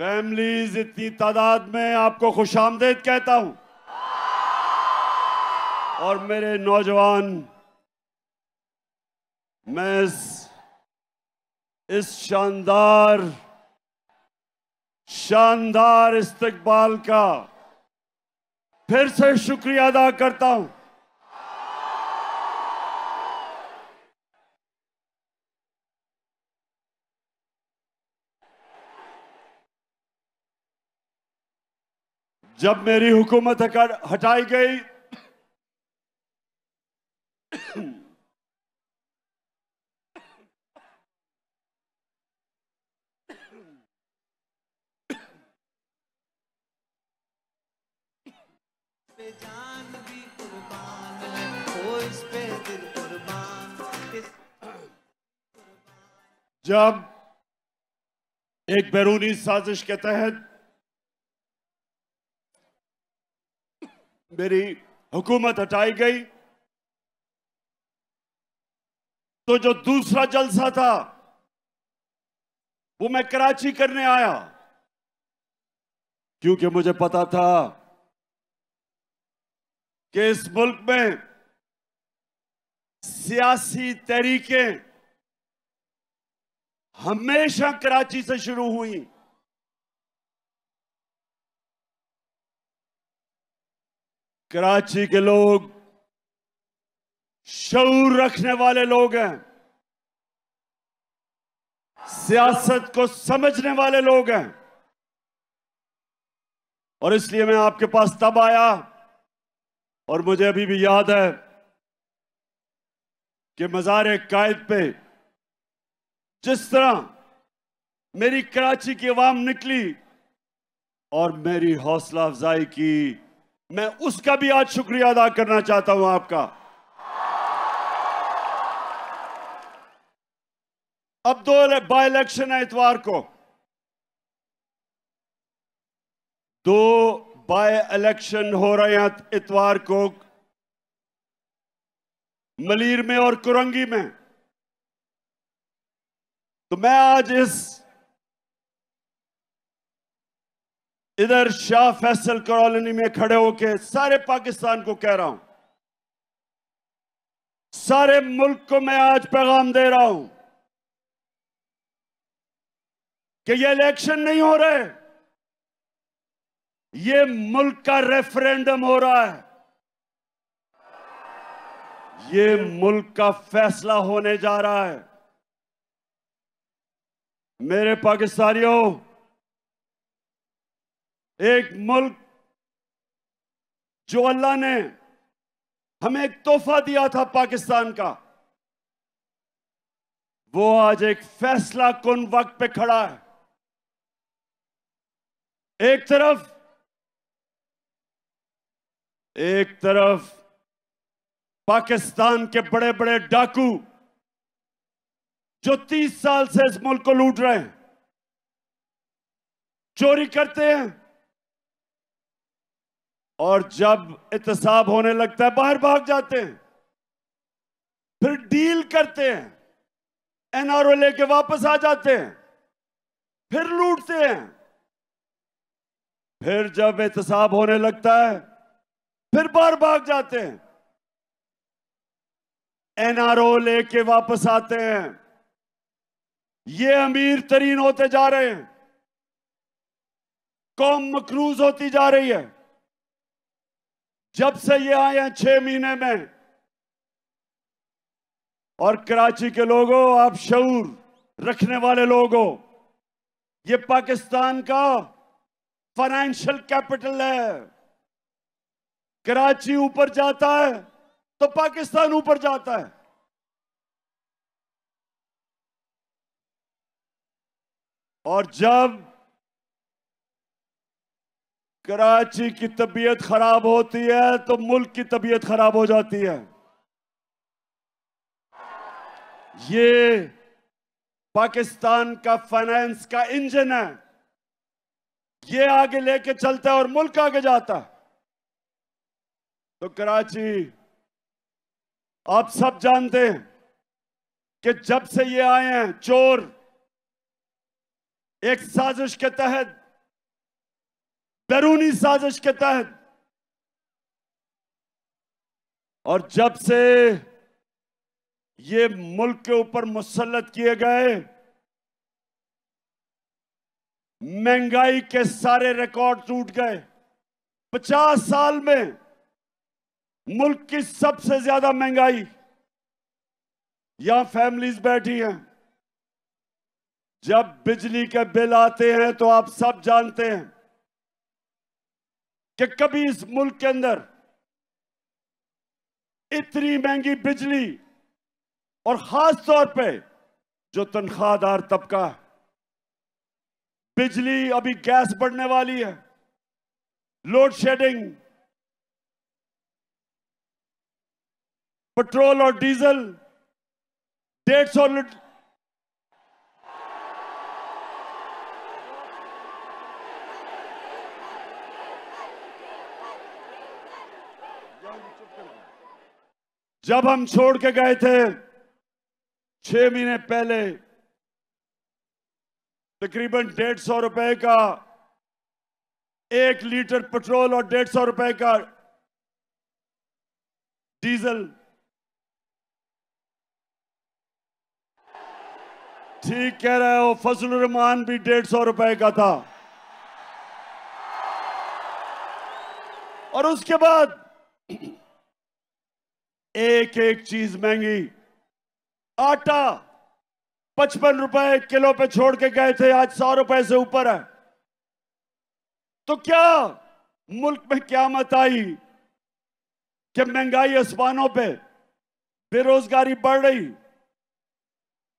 Families इतनी तादाद में आपको खुश आमदेद कहता हूं और मेरे नौजवान मैं इस इस शानदार शानदार इस्तकबाल का फिर से शुक्रिया अदा करता हूं जब मेरी हुकूमत हटाई गई जब एक बैरूनी साजिश के तहत मेरी हुकूमत हटाई गई तो जो दूसरा जलसा था वो मैं कराची करने आया क्योंकि मुझे पता था कि इस मुल्क में सियासी तरीके हमेशा कराची से शुरू हुई कराची के लोग शूर रखने वाले लोग हैं सियासत को समझने वाले लोग हैं और इसलिए मैं आपके पास तब आया और मुझे अभी भी याद है कि मजार कायद पे जिस तरह मेरी कराची की आवाम निकली और मेरी हौसला अफजाई की मैं उसका भी आज शुक्रिया अदा करना चाहता हूं आपका अब दो बाय इलेक्शन है इतवार को दो बाय इलेक्शन हो रहे हैं इतवार को मलीर में और कुरंगी में तो मैं आज इस इधर शाह फैसल कॉलोनी में खड़े होके सारे पाकिस्तान को कह रहा हूं सारे मुल्क को मैं आज पैगाम दे रहा हूं कि ये इलेक्शन नहीं हो रहे ये मुल्क का रेफरेंडम हो रहा है ये मुल्क का फैसला होने जा रहा है मेरे पाकिस्तानियों एक मुल्क जो अल्लाह ने हमें एक तोहफा दिया था पाकिस्तान का वो आज एक फैसला कौन वक्त पे खड़ा है एक तरफ एक तरफ पाकिस्तान के बड़े बड़े डाकू जो तीस साल से इस मुल्क को लूट रहे हैं चोरी करते हैं और जब एहतसाब होने लगता है बाहर भाग जाते हैं फिर डील करते हैं एनआरओ लेके वापस आ जाते हैं फिर लूटते हैं फिर जब एहतसाब होने लगता है फिर बाहर भाग जाते हैं एनआरओ लेके वापस आते हैं ये अमीर तरीन होते जा रहे हैं कौम मकरूज होती जा रही है जब से ये आए हैं छह महीने में और कराची के लोगों आप शूर रखने वाले लोगों ये पाकिस्तान का फाइनेंशियल कैपिटल है कराची ऊपर जाता है तो पाकिस्तान ऊपर जाता है और जब कराची की तबीयत खराब होती है तो मुल्क की तबीयत खराब हो जाती है ये पाकिस्तान का फाइनेंस का इंजन है ये आगे लेके चलता है और मुल्क आगे जाता है तो कराची आप सब जानते हैं कि जब से ये आए हैं चोर एक साजिश के तहत बैरूनी साजिश के तहत और जब से ये मुल्क के ऊपर मुसलत किए गए महंगाई के सारे रिकॉर्ड टूट गए पचास साल में मुल्क की सबसे ज्यादा महंगाई यहां फैमिलीज बैठी हैं जब बिजली के बिल आते हैं तो आप सब जानते हैं कि कभी इस मुल्क के अंदर इतनी महंगी बिजली और खास तौर पे जो तनख्वाहदार तबका है बिजली अभी गैस बढ़ने वाली है लोड शेडिंग पेट्रोल और डीजल डेढ़ सौ जब हम छोड़ के गए थे छह महीने पहले तकरीबन डेढ़ सौ रुपए का एक लीटर पेट्रोल और डेढ़ सौ रुपए का डीजल ठीक कह रहे हो फजल रहमान भी डेढ़ सौ रुपए का था और उसके बाद एक एक चीज महंगी आटा पचपन रुपए किलो पे छोड़ के गए थे आज सौ रुपए से ऊपर है तो क्या मुल्क में क्या मत आई कि महंगाई आसमानों पे बेरोजगारी बढ़ रही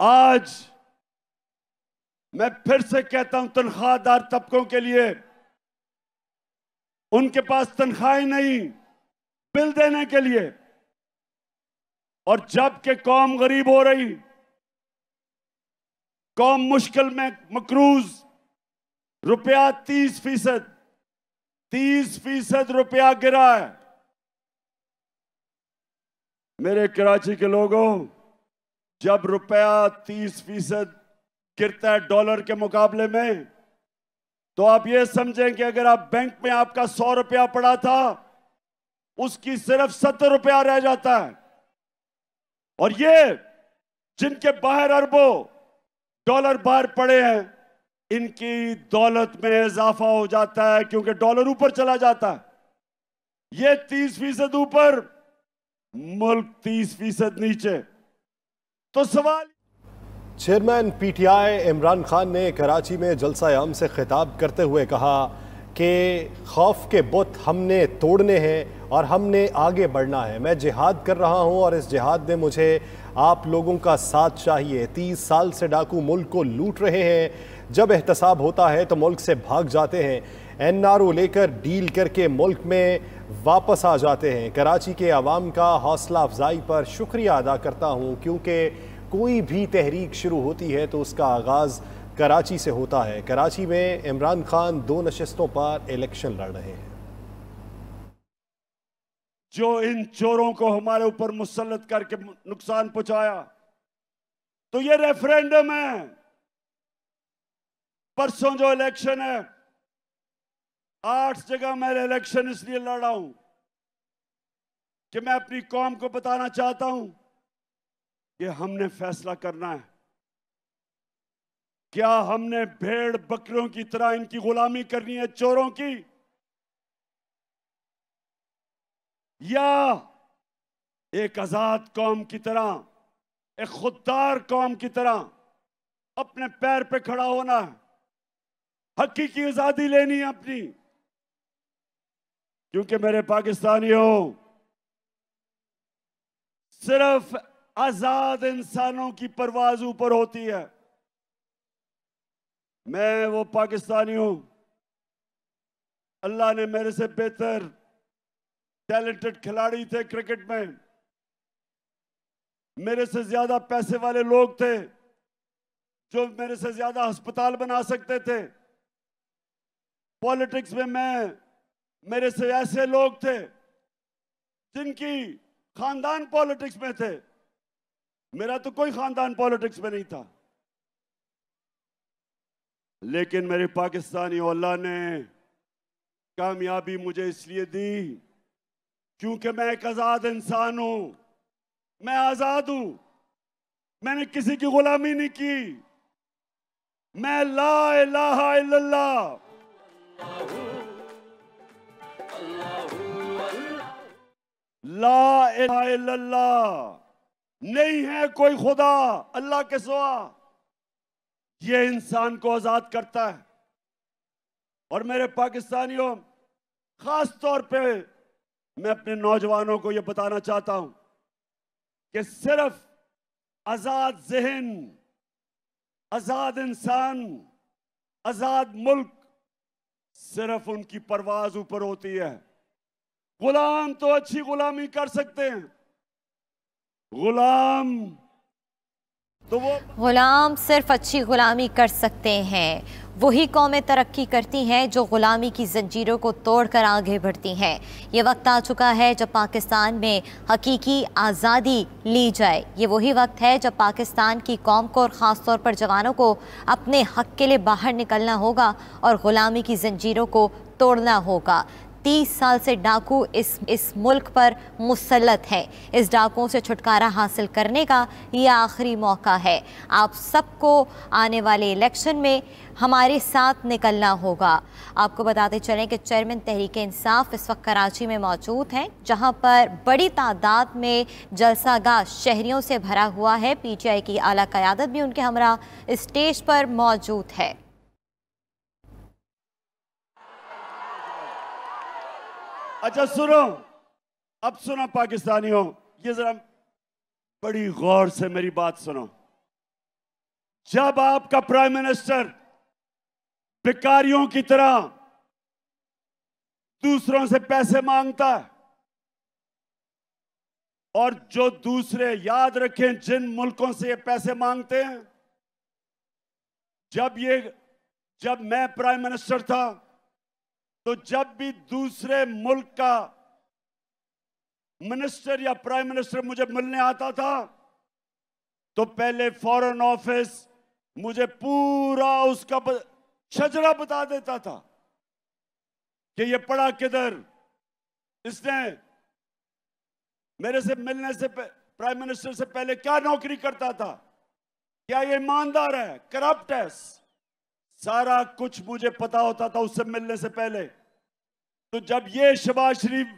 आज मैं फिर से कहता हूं तनख्वाहदार तबकों के लिए उनके पास तनख्वाही नहीं बिल देने के लिए और जब के कौम गरीब हो रही कौम मुश्किल में मकरूज रुपया तीस फीसद तीस फीसद रुपया गिरा है मेरे कराची के लोगों जब रुपया तीस फीसद गिरता है डॉलर के मुकाबले में तो आप ये समझें कि अगर आप बैंक में आपका सौ रुपया पड़ा था उसकी सिर्फ सत्तर रुपया रह जाता है और ये जिनके बाहर अरबों डॉलर बाहर पड़े हैं इनकी दौलत में इजाफा हो जाता है क्योंकि डॉलर ऊपर चला जाता है ये तीस फीसद ऊपर मुल्क तीस फीसद नीचे तो सवाल चेयरमैन पीटीआई इमरान खान ने कराची में जलसा आम से खिताब करते हुए कहा कि खौफ के बुत हमने तोड़ने हैं और हमने आगे बढ़ना है मैं जिहाद कर रहा हूं और इस जिहाद में मुझे आप लोगों का साथ चाहिए तीस साल से डाकू मुल्क को लूट रहे हैं जब एहतसाब होता है तो मुल्क से भाग जाते हैं एन आर ओ लेकर डील करके मुल्क में वापस आ जाते हैं कराची के आवाम का हौसला अफजाई पर शुक्रिया अदा करता हूँ क्योंकि कोई भी तहरीक शुरू होती है तो उसका आगाज़ कराची से होता है कराची में इमरान खान दो नशस्तों पर इलेक्शन लड़ रहे हैं जो इन चोरों को हमारे ऊपर मुसलत करके नुकसान पहुंचाया तो ये रेफरेंडम है परसों जो इलेक्शन है आठ जगह मैं इलेक्शन इसलिए लड़ रहा हूं कि मैं अपनी कौम को बताना चाहता हूं कि हमने फैसला करना है क्या हमने भेड़ बकरियों की तरह इनकी गुलामी करनी है चोरों की या एक आजाद कौम की तरह एक खुददार कौम की तरह अपने पैर पे खड़ा होना है हकीकी आजादी लेनी है अपनी क्योंकि मेरे पाकिस्तानी हो सिर्फ आजाद इंसानों की परवाज ऊपर होती है मैं वो पाकिस्तानी हूं अल्लाह ने मेरे से बेहतर टैलेंटेड खिलाड़ी थे क्रिकेट में मेरे से ज़्यादा पैसे वाले लोग थे जो मेरे से ज़्यादा अस्पताल बना सकते थे पॉलिटिक्स में मैं मेरे से ऐसे लोग थे जिनकी खानदान पॉलिटिक्स में थे मेरा तो कोई खानदान पॉलिटिक्स में नहीं था लेकिन मेरे पाकिस्तानी औला ने कामयाबी मुझे इसलिए दी क्योंकि मैं एक आज़ाद इंसान हूँ मैं आज़ाद हूँ मैंने किसी की गुलामी नहीं की मैं ला इलाहा इल्लल्लाह ला इल्ला नहीं है कोई खुदा अल्लाह के सिवा ये इंसान को आज़ाद करता है और मेरे पाकिस्तानियों ख़ास तौर पे मैं अपने नौजवानों को यह बताना चाहता हूं कि सिर्फ आज़ाद जहन आज़ाद इंसान आज़ाद मुल्क सिर्फ उनकी परवाज ऊपर होती है गुलाम तो अच्छी गुलामी कर सकते हैं गुलाम तो वो गुलाम सिर्फ अच्छी गुलामी कर सकते हैं वही कौमें तरक्की करती हैं जो ग़ुलामी की जंजीरों को तोड़कर आगे बढ़ती हैं ये वक्त आ चुका है जब पाकिस्तान में हकीकी आज़ादी ली जाए ये वही वक्त है जब पाकिस्तान की कौम को और ख़ास तौर पर जवानों को अपने हक के लिए बाहर निकलना होगा और ग़ुलामी की जंजीरों को तोड़ना होगा तीस साल से डाकू इस इस मुल्क पर मुसलत है इस डाकुओं से छुटकारा हासिल करने का ये आखिरी मौका है आप सबको आने वाले इलेक्शन में हमारे साथ निकलना होगा आपको बताते चलें कि चेयरमैन तहरीक इंसाफ इस वक्त कराची में मौजूद हैं जहां पर बड़ी तादाद में जलसागा शहरियों से भरा हुआ है पीटीआई की आला क़्यादत भी उनके हमरा स्टेज पर मौजूद है अच्छा सुनो अब सुनो पाकिस्तानियों ये जरा बड़ी गौर से मेरी बात सुनो जब आपका प्राइम मिनिस्टर बेकारियों की तरह दूसरों से पैसे मांगता है और जो दूसरे याद रखें जिन मुल्कों से ये पैसे मांगते हैं जब ये जब मैं प्राइम मिनिस्टर था तो जब भी दूसरे मुल्क का मिनिस्टर या प्राइम मिनिस्टर मुझे मिलने आता था तो पहले फॉरेन ऑफिस मुझे पूरा उसका छजरा बता देता था कि ये पड़ा किधर इसने मेरे से मिलने से प्राइम मिनिस्टर से पहले क्या नौकरी करता था क्या ये ईमानदार है करप्ट है सारा कुछ मुझे पता होता था उससे मिलने से पहले तो जब ये शबाज शरीफ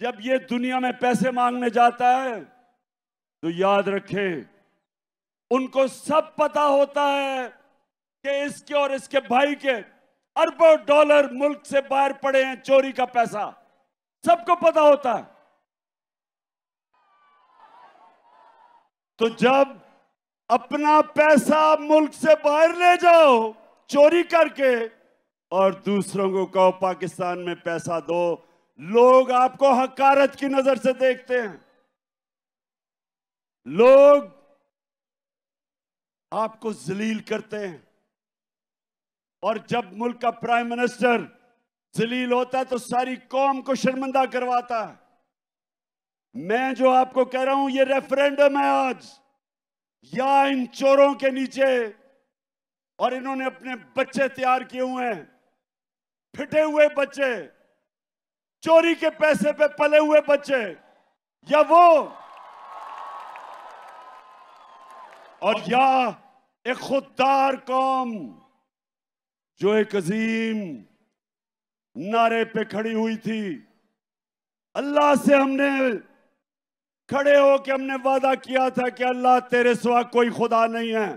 जब ये दुनिया में पैसे मांगने जाता है तो याद रखें उनको सब पता होता है कि इसके और इसके भाई के अरबों डॉलर मुल्क से बाहर पड़े हैं चोरी का पैसा सबको पता होता है तो जब अपना पैसा मुल्क से बाहर ले जाओ चोरी करके और दूसरों को कहो पाकिस्तान में पैसा दो लोग आपको हकारत की नजर से देखते हैं लोग आपको जलील करते हैं और जब मुल्क का प्राइम मिनिस्टर जलील होता है तो सारी कौम को शर्मिंदा करवाता है मैं जो आपको कह रहा हूं ये रेफरेंडम है आज या इन चोरों के नीचे और इन्होंने अपने बच्चे तैयार किए हुए हैं फिटे हुए बच्चे चोरी के पैसे पे पले हुए बच्चे या वो और या एक खुददार कौम जो एक अजीम नारे पे खड़ी हुई थी अल्लाह से हमने खड़े हो कि हमने वादा किया था कि अल्लाह तेरे सिवा कोई खुदा नहीं है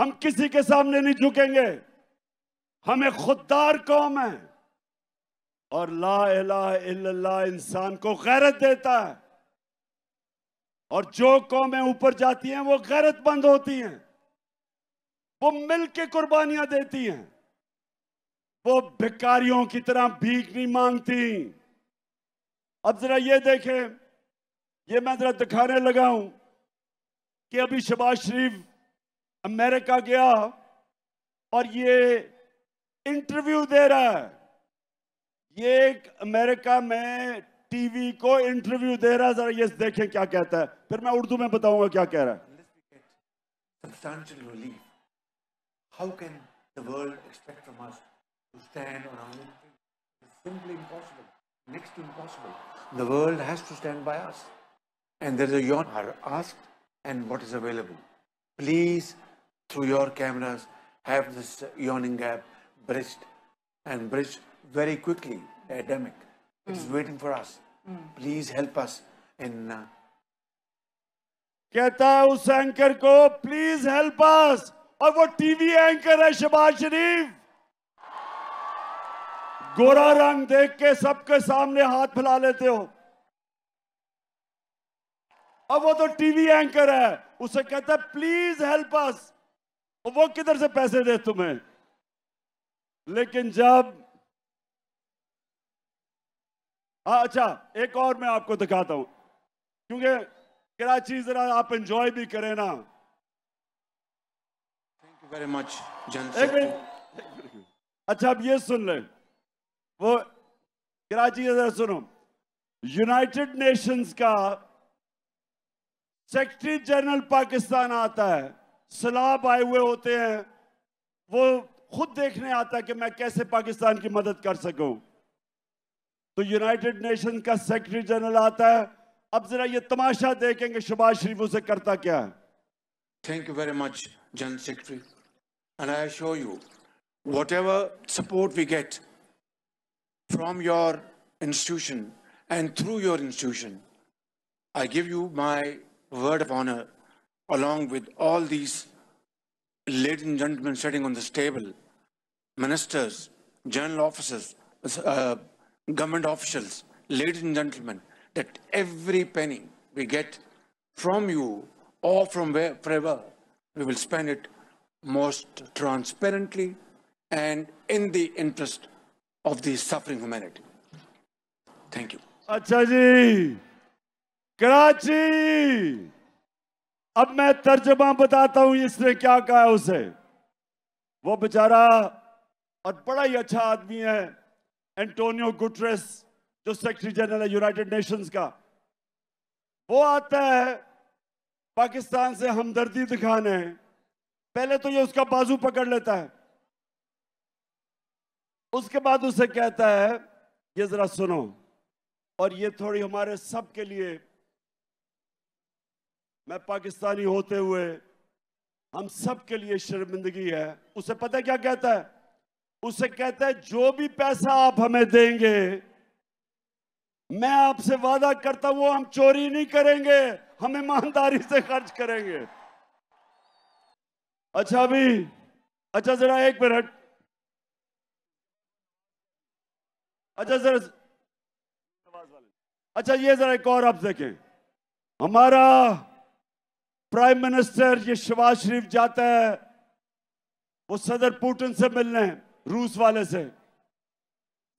हम किसी के सामने नहीं झुकेंगे हमें खुददार कौम है और ला इंसान को गैरत देता है और जो कौमें ऊपर जाती हैं वो गैरतमंद होती हैं वो मिल के कुर्बानियां देती हैं वो भिकारियों की तरह भीख नहीं मांगती अब जरा ये देखें ये मैं जरा दिखाने लगा हूं कि अभी शबाज शरीफ अमेरिका गया और ये इंटरव्यू दे रहा है ये एक अमेरिका में टीवी को इंटरव्यू दे रहा है जरा ये देखें क्या कहता है फिर मैं उर्दू में बताऊंगा क्या कह रहा है How can the world expect from us to stand on our own? It's simply impossible, next to impossible. The world has to stand by us. and there's a yawn are asked and what is available. Please, through your cameras, have this yawning gap bridged and bridged very quickly, the epidemic. Mm. It's waiting for us. Mm. Please help us in... Uh, कहता है उस anchor को please help us और वो TV anchor है शबाज शरीफ गोरा रंग देख के सबके सामने हाथ फैला लेते हो अब वो तो टीवी एंकर है उसे कहता है प्लीज हेल्प अस वो किधर से पैसे दे तुम्हें लेकिन जब हाँ अच्छा एक और मैं आपको दिखाता हूं क्योंकि कराची जरा आप एंजॉय भी करें ना थैंक यू वेरी मच एक अच्छा अब ये सुन लें वो कराची जरा सुनो यूनाइटेड नेशंस का सेक्रेटरी जनरल पाकिस्तान आता है सलाब आए हुए होते हैं वो खुद देखने आता है कि मैं कैसे पाकिस्तान की मदद कर सकूं तो यूनाइटेड नेशन का सेक्रेटरी जनरल आता है अब जरा ये तमाशा देखेंगे शुभाष शरीफ उसे करता क्या है thank you very much general secretary and I show you ever support we get from your institution and through your institution I give you my word of honor along with all these ladies and gentlemen sitting on this table, ministers, general officers, uh, government officials, ladies and gentlemen, that every penny we get from you or from wherever, we will spend it most transparently and in the interest of the suffering humanity. Thank you. अच्छा जी कराची अब मैं तर्जमा बताता हूं इसने क्या कहा उसे वो बेचारा और बड़ा ही अच्छा आदमी है एंटोनियो गुटरेस जो सेक्रेटरी जनरल है यूनाइटेड नेशंस का वो आता है पाकिस्तान से हमदर्दी दिखाने पहले तो ये उसका बाजू पकड़ लेता है उसके बाद उसे कहता है ये जरा सुनो और ये थोड़ी हमारे सब के लिए मैं पाकिस्तानी होते हुए हम सब के लिए शर्मिंदगी है उसे पता क्या कहता है उसे कहता है जो भी पैसा आप हमें देंगे मैं आपसे वादा करता हूं हम चोरी नहीं करेंगे हम ईमानदारी से खर्च करेंगे अच्छा अभी अच्छा जरा एक मिनट अच्छा जरा अच्छा ये जरा एक और आप देखें हमारा प्राइम मिनिस्टर ये शहबाज शरीफ जाता है वो सदर पुटिन से मिलने रूस वाले से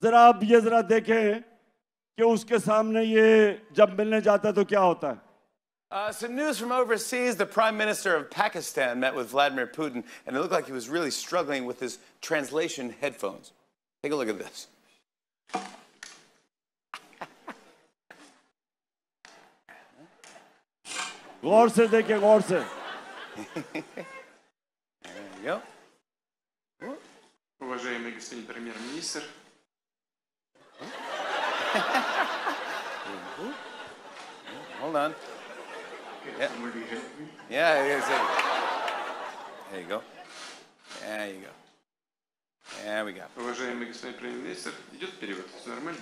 जरा आप ये जरा देखें कि उसके सामने ये जब मिलने जाता है तो क्या होता है Uh, some news from overseas. The Prime Minister of Pakistan met with Vladimir Putin, and it looked like he was really struggling with his translation headphones. Take a look at this. G'orsiz ekan, g'orsiz. Алло. Уважаемый господин премьер-министр. Hold on. Yeah. Yeah, it is. There you go. There you go. There we go. Уважаемый господин премьер-министр, идет перевод. Все нормально?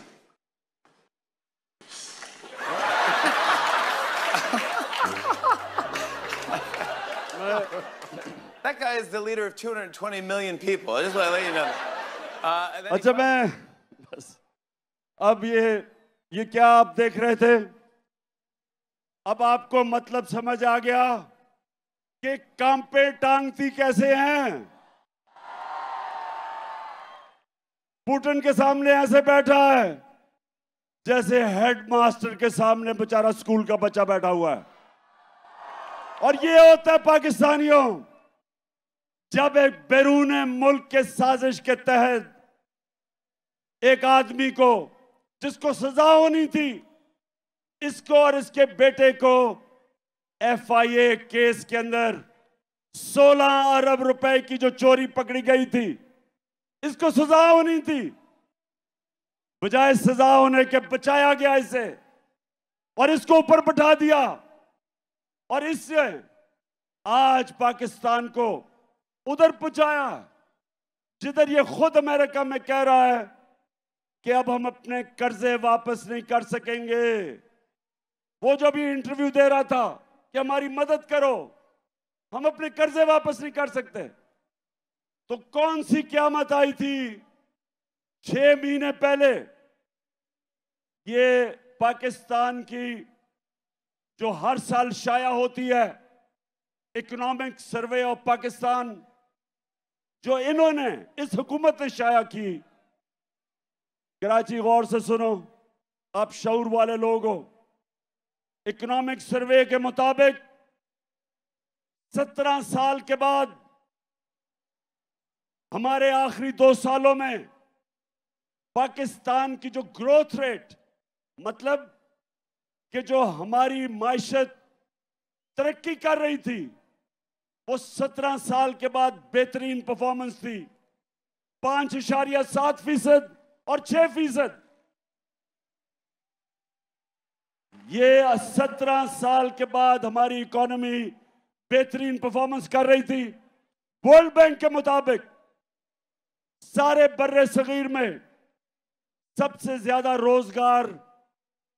that guy is the leader of 220 million people. I just want to let you know. Uh, अच्छा मैं बस अब ये ये क्या आप देख रहे थे अब आपको मतलब समझ आ गया कि काम पे टांगती कैसे हैं पुटन के सामने ऐसे बैठा है जैसे हेडमास्टर के सामने बेचारा स्कूल का बच्चा बैठा हुआ है और ये होता है पाकिस्तानियों जब एक बैरून मुल्क के साजिश के तहत एक आदमी को जिसको सजा होनी थी इसको और इसके बेटे को एफआईए केस के अंदर 16 अरब रुपए की जो चोरी पकड़ी गई थी इसको सजा होनी थी बजाय सजा होने के बचाया गया इसे और इसको ऊपर बैठा दिया और इससे आज पाकिस्तान को उधर पहुंचाया जिधर ये खुद अमेरिका में कह रहा है कि अब हम अपने कर्जे वापस नहीं कर सकेंगे वो जो भी इंटरव्यू दे रहा था कि हमारी मदद करो हम अपने कर्जे वापस नहीं कर सकते तो कौन सी क्यामत आई थी छह महीने पहले ये पाकिस्तान की जो हर साल शाया होती है इकोनॉमिक सर्वे ऑफ पाकिस्तान जो इन्होंने इस हुकूमत ने शाया की कराची गौर से सुनो आप शौर वाले लोग हो इकोनॉमिक सर्वे के मुताबिक सत्रह साल के बाद हमारे आखिरी दो सालों में पाकिस्तान की जो ग्रोथ रेट मतलब कि जो हमारी मैशत तरक्की कर रही थी वो सत्रह साल के बाद बेहतरीन परफॉर्मेंस थी पांच इशारिया सात फीसद और छह फीसद ये सत्रह साल के बाद हमारी इकोनॉमी बेहतरीन परफॉर्मेंस कर रही थी वर्ल्ड बैंक के मुताबिक सारे बर्रे सगीर में सबसे ज्यादा रोजगार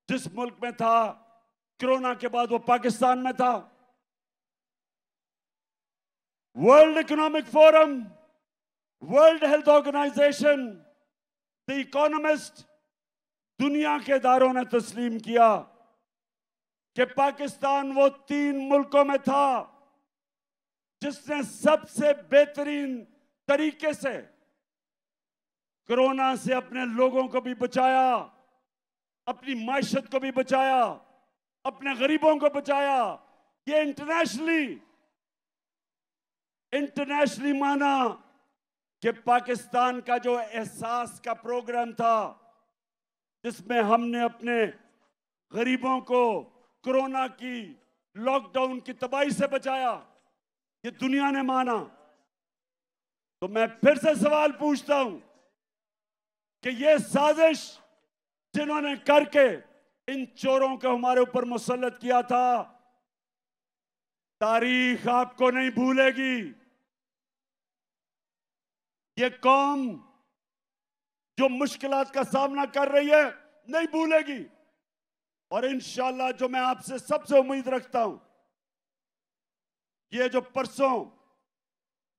जिस मुल्क में था कोरोना के बाद वो पाकिस्तान में था World Economic Forum World Health Organization the Economist दुनिया के दारों ने तस्लीम किया कि पाकिस्तान वो तीन मुल्कों में था जिसने सबसे बेहतरीन तरीके से कोरोना से अपने लोगों को भी बचाया अपनी माशत को भी बचाया अपने गरीबों को बचाया ये इंटरनेशनली इंटरनेशनली माना कि पाकिस्तान का जो एहसास का प्रोग्राम था जिसमें हमने अपने गरीबों को कोरोना की लॉकडाउन की तबाही से बचाया ये दुनिया ने माना तो मैं फिर से सवाल पूछता हूं कि यह साजिश जिन्होंने करके इन चोरों को हमारे ऊपर मुसलत किया था तारीख आपको नहीं भूलेगी ये कौम जो मुश्किल का सामना कर रही है नहीं भूलेगी और शाह जो मैं आपसे सबसे उम्मीद रखता हूं ये जो परसों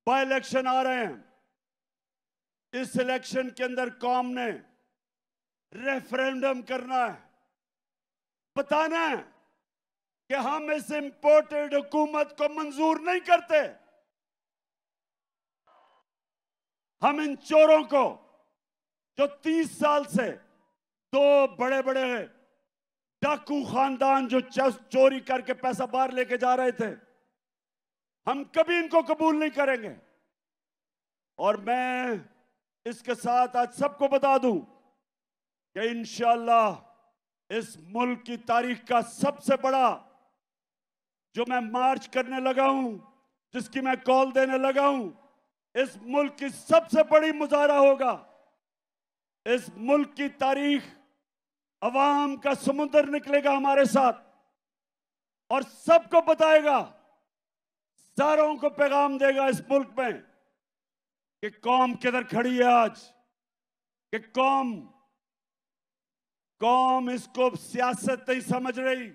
बाय इलेक्शन आ रहे हैं इस इलेक्शन के अंदर कौम ने रेफरेंडम करना है बताना है कि हम इस इंपोर्टेड हुकूमत को मंजूर नहीं करते हम इन चोरों को जो 30 साल से दो बड़े बड़े डाकू खानदान जो चोरी करके पैसा बाहर लेके जा रहे थे हम कभी इनको कबूल नहीं करेंगे और मैं इसके साथ आज सबको बता दूं कि इनशाला इस मुल्क की तारीख का सबसे बड़ा जो मैं मार्च करने लगा हूं जिसकी मैं कॉल देने लगा हूं इस मुल्क की सबसे बड़ी मुजाहरा होगा इस मुल्क की तारीख अवाम का समुंदर निकलेगा हमारे साथ और सबको बताएगा सारों को पैगाम देगा इस मुल्क में कि कौम किधर खड़ी है आज कि कौम कौम इसको सियासत नहीं समझ रही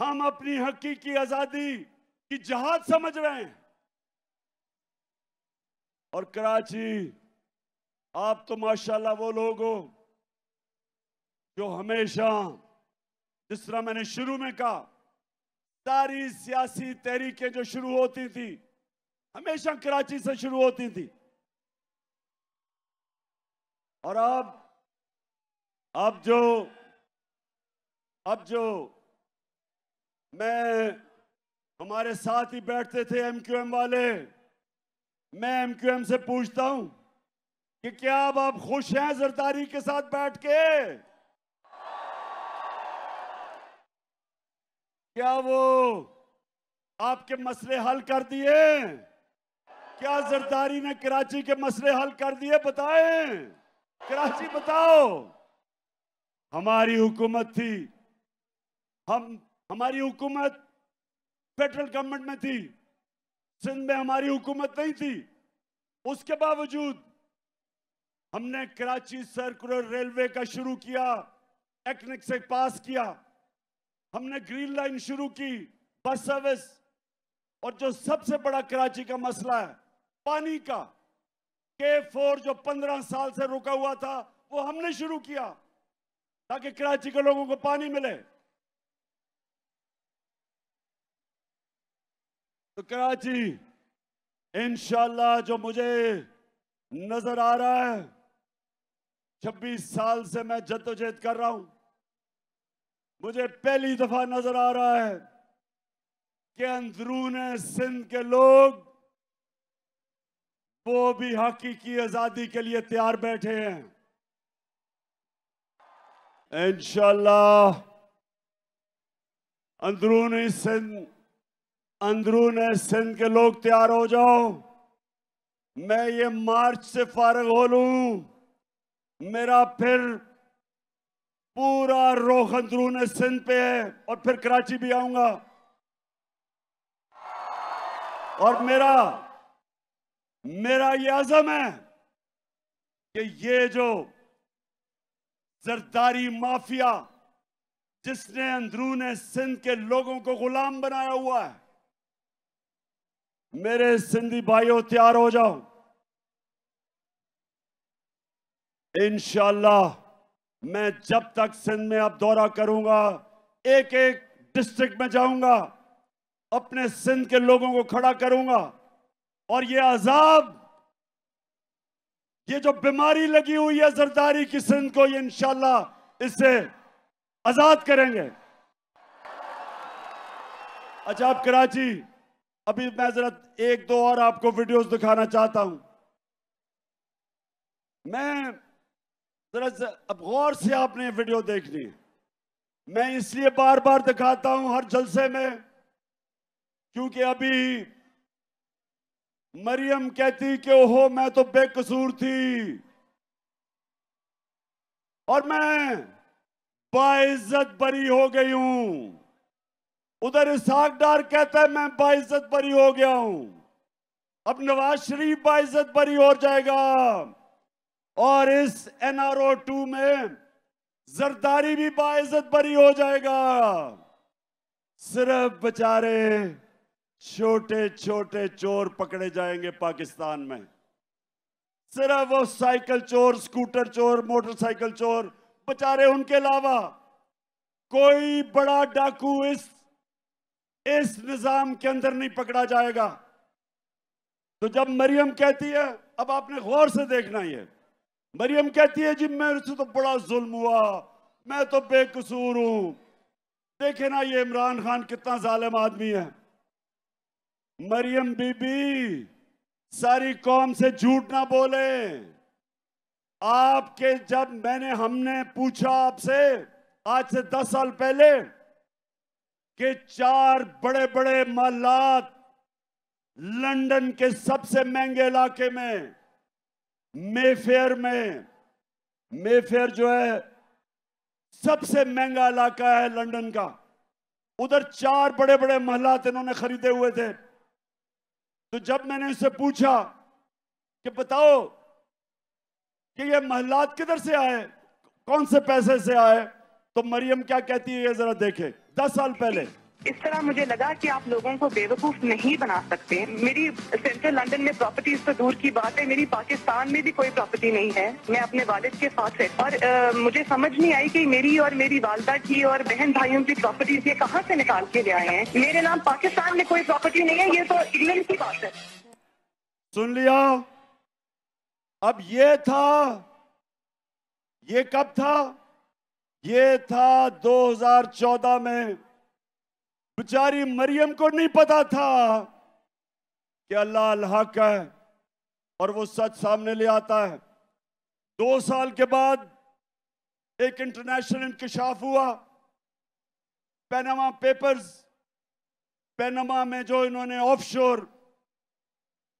हम अपनी हकीकी आजादी की जहाज समझ रहे हैं और कराची आप तो माशाल्लाह वो लोग हो जो हमेशा जिस तरह मैंने शुरू में कहा सारी सियासी तहरीकें जो शुरू होती थी हमेशा कराची से शुरू होती थी और आप अब जो अब जो मैं हमारे साथ ही बैठते थे एमक्यूएम वाले मैं एमक्यूएम से पूछता हूं कि क्या अब आप खुश हैं जरदारी के साथ बैठ के क्या वो आपके मसले हल कर दिए क्या जरदारी ने कराची के मसले हल कर दिए बताएं कराची बताओ हमारी हुकूमत थी हम हमारी हुकूमत फेडरल गवर्नमेंट में थी सिंध में हमारी हुकूमत नहीं थी उसके बावजूद हमने कराची सर्कुलर रेलवे का शुरू किया एक्निक से पास किया हमने ग्रीन लाइन शुरू की बस सर्विस और जो सबसे बड़ा कराची का मसला है पानी का के फोर जो पंद्रह साल से रुका हुआ था वो हमने शुरू किया ताकि कराची के लोगों को पानी मिले तो कराची इनशाला जो मुझे नजर आ रहा है छब्बीस साल से मैं जद्दोजहद कर रहा हूं मुझे पहली दफा नजर आ रहा है कि अंदरून सिंध के लोग वो भी हकीकी आजादी के लिए तैयार बैठे हैं इन अंदरूनी सिंध अंदरून सिंध के लोग तैयार हो जाओ मैं ये मार्च से फारग हो लू मेरा फिर पूरा रोख अंदरून सिंध पे है और फिर कराची भी आऊंगा और मेरा मेरा ये आजम है कि ये जो जरदारी माफिया जिसने अंदरून सिंध के लोगों को गुलाम बनाया हुआ है मेरे सिंधी भाइयों तैयार हो जाओ इनशाला मैं जब तक सिंध में अब दौरा करूंगा एक एक डिस्ट्रिक्ट में जाऊंगा अपने सिंध के लोगों को खड़ा करूंगा और ये अजाब ये जो बीमारी लगी हुई है जरदारी की सिंध को ये इंशाला इससे आजाद करेंगे अच्छा आप कराची अभी मैं जरा एक दो और आपको वीडियोस दिखाना चाहता हूं मैं जरा अब गौर से आपने वीडियो देखनी मैं इसलिए बार बार दिखाता हूं हर जलसे में क्योंकि अभी मरियम कहती कि ओहो मैं तो बेकसूर थी और मैं बाइज्जत बरी हो गई हूं उधर इसहाकदार कहता है मैं बाइज्जत बरी हो गया हूं अब नवाज शरीफ बाइज्जत बरी हो जाएगा और इस एनआरओ टू में जरदारी भी बाइज्जत बरी हो जाएगा सिर्फ बेचारे छोटे छोटे चोर पकड़े जाएंगे पाकिस्तान में सिर्फ वो साइकिल चोर स्कूटर चोर मोटरसाइकिल चोर बेचारे उनके अलावा कोई बड़ा डाकू इस इस निजाम के अंदर नहीं पकड़ा जाएगा तो जब मरियम कहती है अब आपने गौर से देखना ये मरियम कहती है जी मेरे से तो बड़ा जुल्म हुआ मैं तो बेकसूर हूं देखे ना ये इमरान खान कितना जालिम आदमी है मरियम बीबी सारी कौम से झूठ ना बोले आपके जब मैंने हमने पूछा आपसे आज से दस साल पहले कि चार बड़े बड़े मालात लंदन के सबसे महंगे इलाके में मेफेयर में मेफेयर जो है सबसे महंगा इलाका है लंदन का उधर चार बड़े बड़े महलात इन्होंने खरीदे हुए थे तो जब मैंने उससे पूछा कि बताओ कि ये महलात किधर से आए कौन से पैसे से आए तो मरियम क्या कहती है ये जरा देखे दस साल पहले इस तरह मुझे लगा कि आप लोगों को बेवकूफ नहीं बना सकते मेरी सेंट्रल लंदन में प्रॉपर्टीज तो दूर की बात है मेरी पाकिस्तान में भी कोई प्रॉपर्टी नहीं है मैं अपने वालिद के साथ है और आ, मुझे समझ नहीं आई कि मेरी और मेरी वालदा की और बहन भाइयों की प्रॉपर्टीज ये कहाँ से निकाल के लिए आए हैं मेरे नाम पाकिस्तान में कोई प्रॉपर्टी नहीं है ये तो इंग्लैंड की बात है सुन लिया अब ये था ये कब था ये था दो में बेचारी मरियम को नहीं पता था कि अल्लाह अल्हक है और वो सच सामने ले आता है दो साल के बाद एक इंटरनेशनल इंकशाफ हुआ पैनामा पेपर्स पैनामा में जो इन्होंने ऑफशोर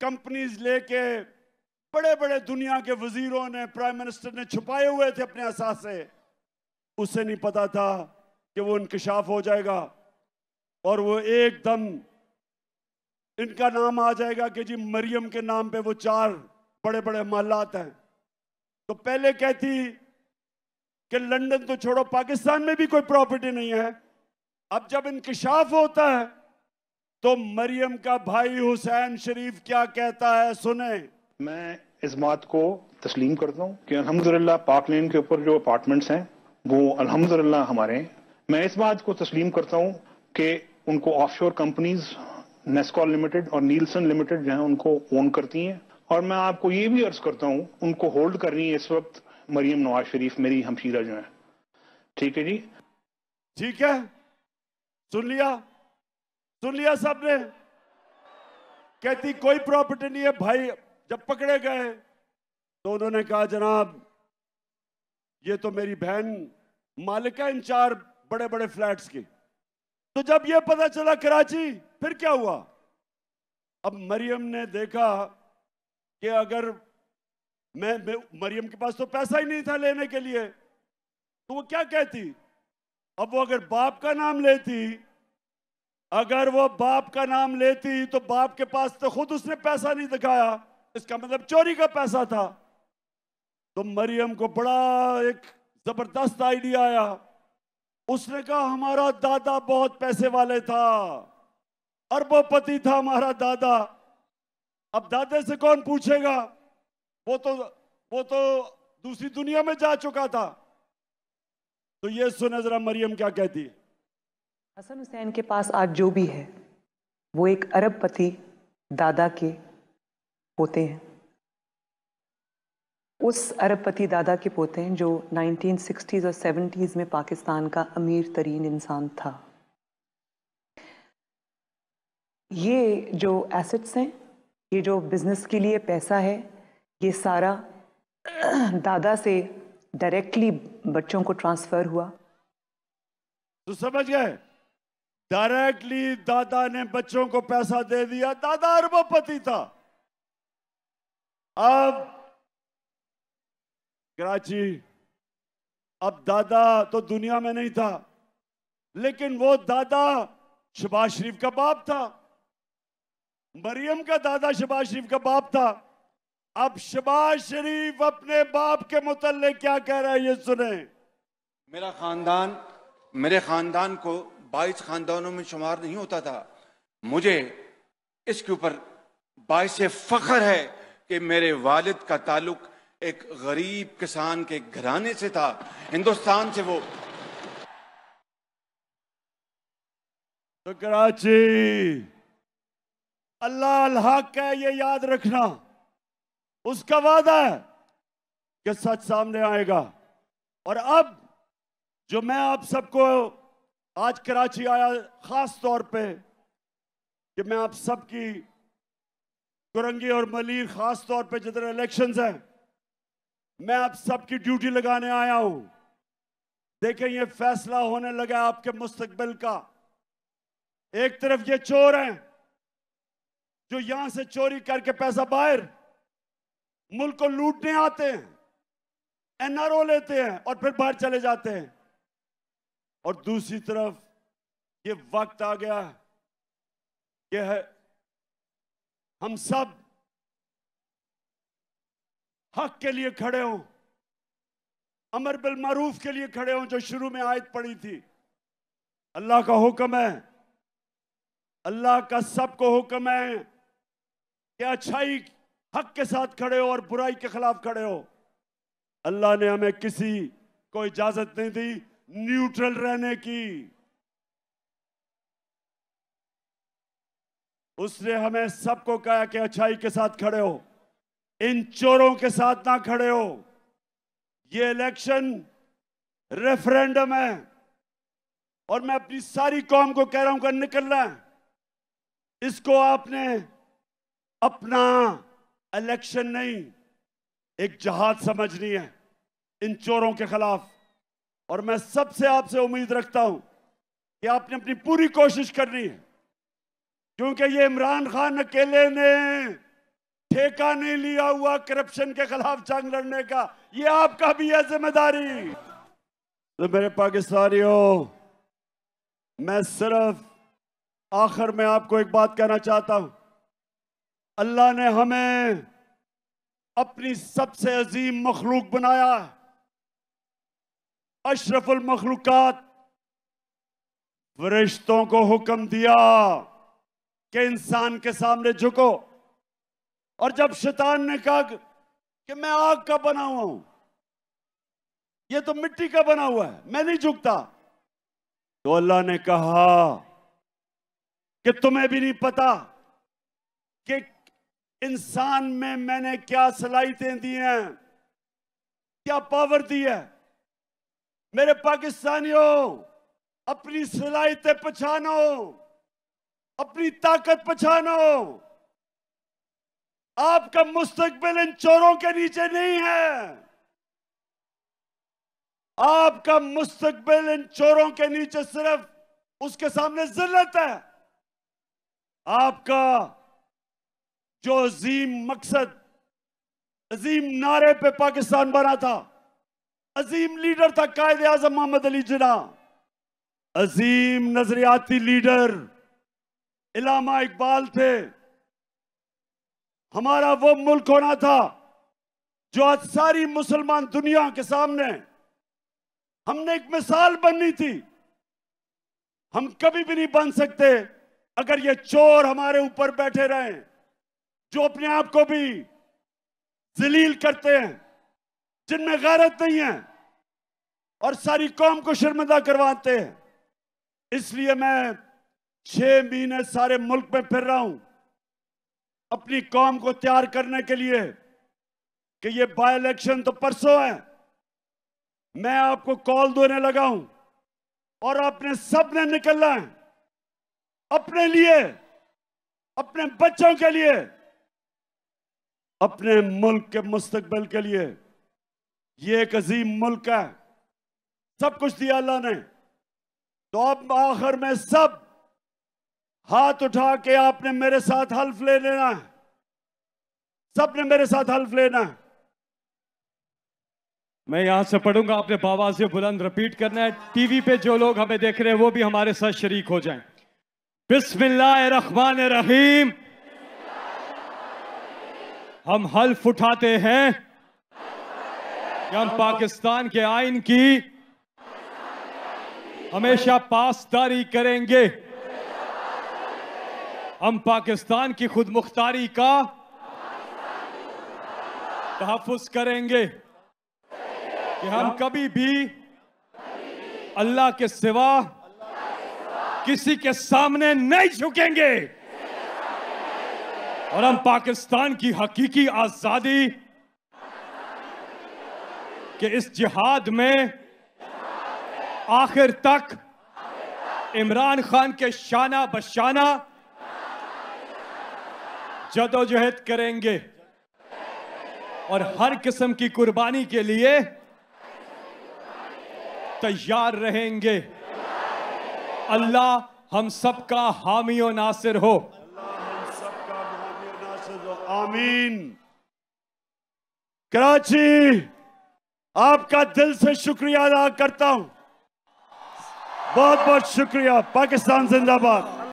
कंपनीज लेके बड़े बड़े दुनिया के वजीरों ने प्राइम मिनिस्टर ने छुपाए हुए थे अपने असासे उसे नहीं पता था कि वो इंकशाफ हो जाएगा और वो एकदम इनका नाम आ जाएगा कि जी मरियम के नाम पे वो चार बड़े बड़े महलात हैं तो पहले कहती कि लंदन तो छोड़ो पाकिस्तान में भी कोई प्रॉपर्टी नहीं है अब जब इंकशाफ होता है तो मरियम का भाई हुसैन शरीफ क्या कहता है सुने मैं इस बात को तस्लीम करता हूँ कि अलहमदुल्ला पार्क लेन के ऊपर जो अपार्टमेंट्स हैं वो अलहमदिल्ला हमारे हैं मैं इस बात को तस्लीम करता हूँ कि उनको ऑफशोर कंपनीज नेस्कॉल लिमिटेड और नीलसन लिमिटेड जो है उनको ओन करती हैं और मैं आपको ये भी अर्ज करता हूं उनको होल्ड करनी है इस वक्त मरियम नवाज शरीफ मेरी हमशीरा जो है ठीक है जी ठीक है सुन लिया सुन लिया सब ने कहती कोई प्रॉपर्टी नहीं है भाई जब पकड़े गए तो उन्होंने कहा जनाब ये तो मेरी बहन मालिका इन चार बड़े बड़े फ्लैट्स की तो जब यह पता चला कराची फिर क्या हुआ अब मरियम ने देखा कि अगर मैं, मैं मरियम के पास तो पैसा ही नहीं था लेने के लिए तो वो क्या कहती अब वो अगर बाप का नाम लेती अगर वो बाप का नाम लेती तो बाप के पास तो खुद उसने पैसा नहीं दिखाया इसका मतलब चोरी का पैसा था तो मरियम को बड़ा एक जबरदस्त आइडिया आया उसने कहा हमारा दादा बहुत पैसे वाले था अरबोपति था हमारा दादा अब दादे से कौन पूछेगा वो तो वो तो दूसरी दुनिया में जा चुका था तो ये सुने जरा मरियम क्या कहती है हसन हुसैन के पास आज जो भी है वो एक अरबपति दादा के होते हैं उस अरबपति दादा के पोते हैं जो 1960s और 70s में पाकिस्तान का अमीर तरीन इंसान था ये जो एसेट्स हैं ये जो बिज़नेस के लिए पैसा है ये सारा दादा से डायरेक्टली बच्चों को ट्रांसफ़र हुआ तो समझ गए डायरेक्टली दादा ने बच्चों को पैसा दे दिया दादा अरबपति था अब कराची अब दादा तो दुनिया में नहीं था लेकिन वो दादा शबाज शरीफ का बाप था मरियम का दादा शबाज शरीफ का बाप था अब शबाज शरीफ अपने बाप के मुतल क्या कह रहा है ये सुने मेरा खानदान मेरे खानदान को बाईस खानदानों में शुमार नहीं होता था मुझे इसके ऊपर बाईस फख्र है कि मेरे वालिद का ताल्लुक एक गरीब किसान के घराने से था हिंदुस्तान से वो तो कराची अल्लाह हक है ये याद रखना उसका वादा है कि सच सामने आएगा और अब जो मैं आप सबको आज कराची आया खास तौर पे कि मैं आप सबकी कुरंगी और मलिर खास तौर पे जितने इलेक्शंस हैं मैं आप सबकी ड्यूटी लगाने आया हूं देखें ये फैसला होने लगा आपके मुस्तकबिल का एक तरफ ये चोर हैं जो यहां से चोरी करके पैसा बाहर मुल्क को लूटने आते हैं एनआरओ लेते हैं और फिर बाहर चले जाते हैं और दूसरी तरफ ये वक्त आ गया है कि हम सब हक के लिए खड़े हों अमर बिल मरूफ के लिए खड़े हों जो शुरू में आयत पड़ी थी अल्लाह का हुक्म है अल्लाह का सबको हुक्म है कि अच्छाई हक के साथ खड़े हो और बुराई के खिलाफ खड़े हो अल्लाह ने हमें किसी को इजाजत नहीं दी न्यूट्रल रहने की उसने हमें सबको कहा कि अच्छाई के साथ खड़े हो इन चोरों के साथ ना खड़े हो ये इलेक्शन रेफरेंडम है और मैं अपनी सारी कौम को कह रहा हूं कर निकलना है इसको आपने अपना इलेक्शन नहीं एक जहाज समझनी है इन चोरों के खिलाफ और मैं सबसे आपसे उम्मीद रखता हूं कि आपने अपनी पूरी कोशिश करनी है क्योंकि ये इमरान खान अकेले ने ठेका नहीं लिया हुआ करप्शन के खिलाफ जंग लड़ने का ये आपका भी है जिम्मेदारी तो मेरे पाकिस्तानियों मैं सिर्फ आखिर में आपको एक बात कहना चाहता हूं अल्लाह ने हमें अपनी सबसे अजीम मखलूक बनाया अशरफुल मखलूकत फरिश्तों को हुक्म दिया कि इंसान के सामने झुको और जब शैतान ने कहा कि मैं आग का बना हुआ हूं ये तो मिट्टी का बना हुआ है मैं नहीं झुकता तो अल्लाह ने कहा कि तुम्हें भी नहीं पता कि इंसान में मैंने क्या सलाहितें दी हैं क्या पावर दी है मेरे पाकिस्तानियों अपनी सलाहितें पहचानो अपनी ताकत पहचानो आपका मुस्तकबिल इन चोरों के नीचे नहीं है आपका मुस्तकबिल इन चोरों के नीचे सिर्फ उसके सामने जिल्लत है आपका जो अजीम मकसद अजीम नारे पे पाकिस्तान बना था अजीम लीडर था कायद आजम मोहम्मद अली जिना अजीम नजरियाती लीडर इलामा इकबाल थे हमारा वो मुल्क होना था जो आज सारी मुसलमान दुनिया के सामने हमने एक मिसाल बननी थी हम कभी भी नहीं बन सकते अगर ये चोर हमारे ऊपर बैठे रहे जो अपने आप को भी जलील करते हैं जिनमें गैरत नहीं है और सारी कौम को शर्मिंदा करवाते हैं इसलिए मैं छह महीने सारे मुल्क में फिर रहा हूं अपनी कौम को तैयार करने के लिए कि ये बाय इलेक्शन तो परसों है मैं आपको कॉल देने लगा हूं और आपने सबने निकलना है अपने लिए अपने बच्चों के लिए अपने मुल्क के मुस्तबल के लिए ये एक अजीम मुल्क है सब कुछ दिया अल्लाह ने तो अब आखिर में सब हाथ उठा के आपने मेरे साथ हल्फ ले लेना है सबने मेरे साथ हल्फ लेना है मैं यहां से पढ़ूंगा आपने बाबा से बुलंद रिपीट करना है टीवी पे जो लोग हमें देख रहे हैं वो भी हमारे साथ शरीक हो जाएं बिस्मिल्लाहमान रहीम हम हल्फ उठाते हैं कि हम पाकिस्तान के आइन की हमेशा पासदारी करेंगे हम पाकिस्तान की खुद मुख्तारी का तहफ़ करेंगे कि हम कभी भी अल्लाह के सिवा किसी के सामने नहीं झुकेंगे और हम पाकिस्तान की हकीकी आज़ादी के इस जिहाद में आखिर तक इमरान खान के शाना बशाना जदोजहद करेंगे और हर किस्म की कुर्बानी के लिए तैयार रहेंगे अल्लाह हम सबका हामी और नासिर हो आमीन कराची आपका दिल से शुक्रिया अदा करता हूं बहुत बहुत शुक्रिया पाकिस्तान जिंदाबाद